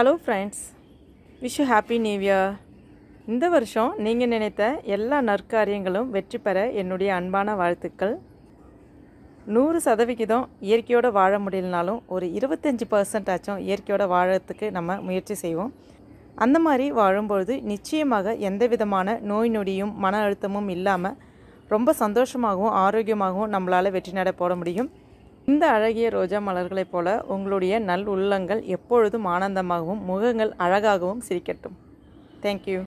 hello friends wish happy new year இந்த வருஷம் நீங்கள் நினைத்த எல்லா நற்காரியங்களும் வெற்றி பெற என்னுடைய அன்பான வாழ்த்துக்கள் நூறு சதவிகிதம் இயற்கையோடு வாழ முடியலனாலும் ஒரு இருபத்தஞ்சி பர்சன்ட் ஆச்சும் இயற்கையோடு வாழறதுக்கு நம்ம முயற்சி செய்வோம் அந்த மாதிரி வாழும்பொழுது நிச்சயமாக எந்த விதமான நோய் நொடியும் மன அழுத்தமும் இல்லாமல் ரொம்ப சந்தோஷமாகவும் ஆரோக்கியமாகவும் நம்மளால் வெற்றி நடை போட முடியும் இந்த அழகிய ரோஜா மலர்களைப் போல உங்களுடைய நல் உள்ளங்கள் எப்பொழுதும் ஆனந்தமாகவும் முகங்கள் அழகாகவும் சிரிக்கட்டும் தேங்க்யூ